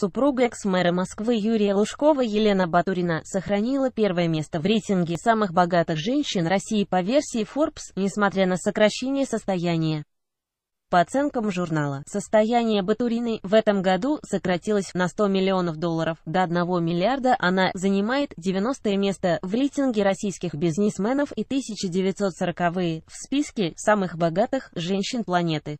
Супруга экс-мэра Москвы Юрия Лужкова Елена Батурина сохранила первое место в рейтинге самых богатых женщин России по версии Forbes, несмотря на сокращение состояния. По оценкам журнала, состояние Батуриной в этом году сократилось на 100 миллионов долларов до 1 миллиарда. Она занимает 90 место в рейтинге российских бизнесменов и 1940-е в списке самых богатых женщин планеты.